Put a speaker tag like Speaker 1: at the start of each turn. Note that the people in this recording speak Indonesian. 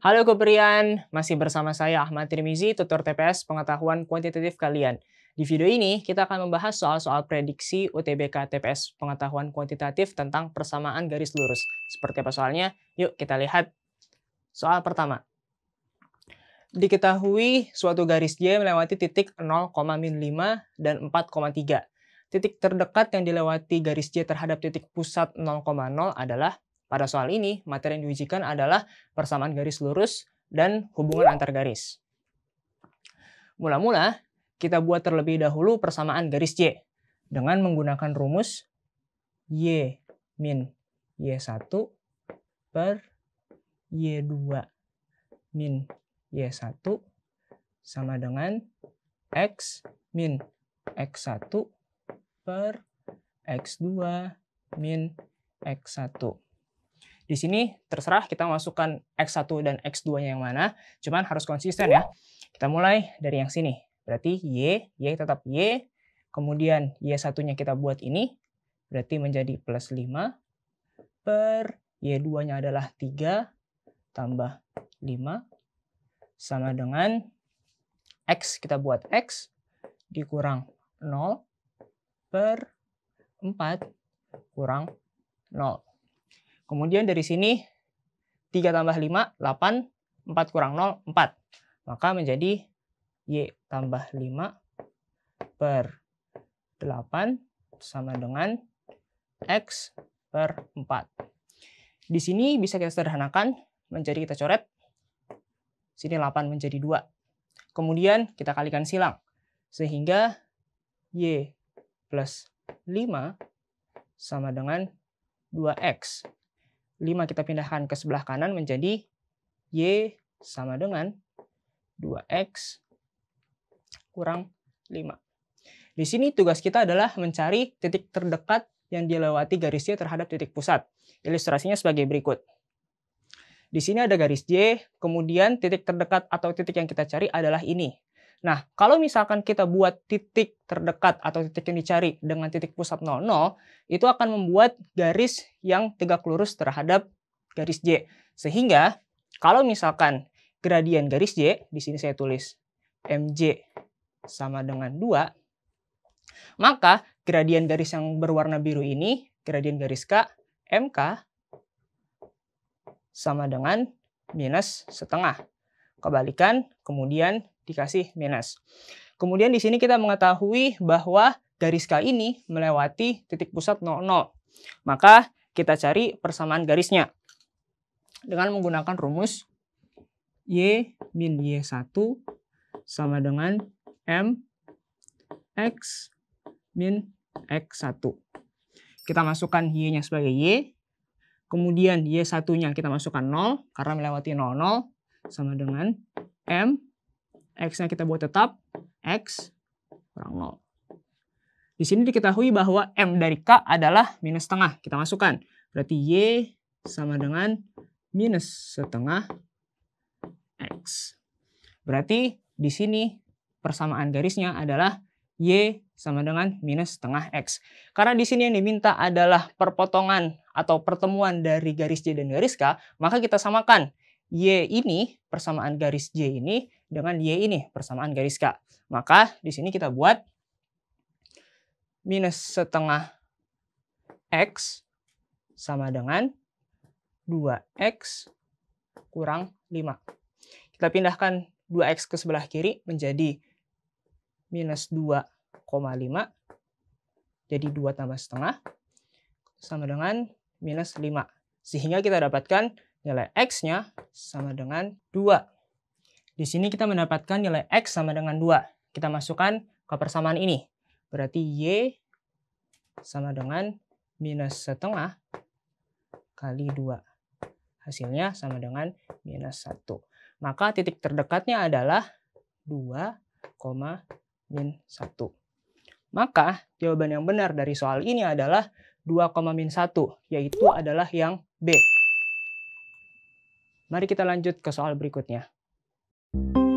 Speaker 1: Halo Koprian, masih bersama saya Ahmad Trimizi, tutor TPS pengetahuan kuantitatif kalian. Di video ini, kita akan membahas soal-soal prediksi UTBK TPS pengetahuan kuantitatif tentang persamaan garis lurus. Seperti apa soalnya? Yuk kita lihat. Soal pertama. Diketahui suatu garis J melewati titik 0,5 dan 4,3. Titik terdekat yang dilewati garis J terhadap titik pusat 0,0 adalah pada soal ini, materi yang diujikan adalah persamaan garis lurus dan hubungan antar garis. Mula-mula, kita buat terlebih dahulu persamaan garis Y dengan menggunakan rumus Y min Y1 per Y2 min Y1 sama dengan X min X1 per X2 min X1. Di sini terserah kita masukkan X1 dan X2-nya yang mana, cuman harus konsisten ya. Kita mulai dari yang sini. Berarti Y, Y tetap Y, kemudian Y1-nya kita buat ini, berarti menjadi plus 5 per Y2-nya adalah 3 tambah 5 sama dengan X kita buat X dikurang 0 per 4 kurang 0. Kemudian dari sini 3 tambah 5, 8, 4 kurang 0, 4. Maka menjadi Y tambah 5 per 8 sama dengan X per 4. Di sini bisa kita sederhanakan menjadi kita coret. Sini 8 menjadi 2. Kemudian kita kalikan silang. Sehingga Y plus 5 sama dengan 2X 5 kita pindahkan ke sebelah kanan menjadi Y sama dengan 2X kurang 5. Di sini tugas kita adalah mencari titik terdekat yang dilewati garisnya terhadap titik pusat. Ilustrasinya sebagai berikut. Di sini ada garis J, kemudian titik terdekat atau titik yang kita cari adalah ini. Nah, kalau misalkan kita buat titik terdekat atau titik yang dicari dengan titik pusat 00, itu akan membuat garis yang tegak lurus terhadap garis J. Sehingga kalau misalkan gradien garis J, di sini saya tulis MJ sama dengan 2, maka gradien garis yang berwarna biru ini, gradien garis K, MK sama dengan minus setengah. Kebalikan, kemudian dikasih minus. Kemudian di sini kita mengetahui bahwa garis K ini melewati titik pusat 00. Maka kita cari persamaan garisnya dengan menggunakan rumus Y min Y1 sama dengan M X min X1. Kita masukkan Y-nya sebagai Y. Kemudian Y1-nya kita masukkan 0 karena melewati 00 sama dengan M X-nya kita buat tetap X kurang 0. Di sini diketahui bahwa M dari K adalah minus setengah. Kita masukkan. Berarti Y sama dengan minus setengah X. Berarti di sini persamaan garisnya adalah Y sama dengan minus setengah X. Karena di sini yang diminta adalah perpotongan atau pertemuan dari garis J dan garis K, maka kita samakan Y ini, persamaan garis J ini, dengan Y ini, persamaan garis K. Maka di sini kita buat minus setengah X sama dengan 2X kurang 5. Kita pindahkan 2X ke sebelah kiri menjadi minus 2,5. Jadi 2 tambah setengah sama dengan minus 5. Sehingga kita dapatkan nilai X-nya sama dengan 2. Di sini kita mendapatkan nilai X sama dengan 2. Kita masukkan ke persamaan ini. Berarti Y sama dengan minus setengah kali 2. Hasilnya sama dengan minus 1. Maka titik terdekatnya adalah 2, min 1. Maka jawaban yang benar dari soal ini adalah 2, min 1, yaitu adalah yang B. Mari kita lanjut ke soal berikutnya. Thank